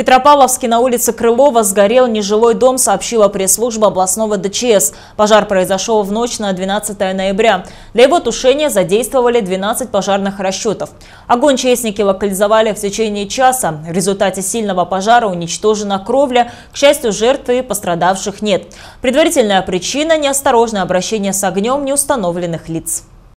Петропавловске на улице Крылова сгорел нежилой дом, сообщила пресс-служба областного ДЧС. Пожар произошел в ночь на 12 ноября. Для его тушения задействовали 12 пожарных расчетов. Огонь честники локализовали в течение часа. В результате сильного пожара уничтожена кровля. К счастью, жертв и пострадавших нет. Предварительная причина – неосторожное обращение с огнем неустановленных лиц.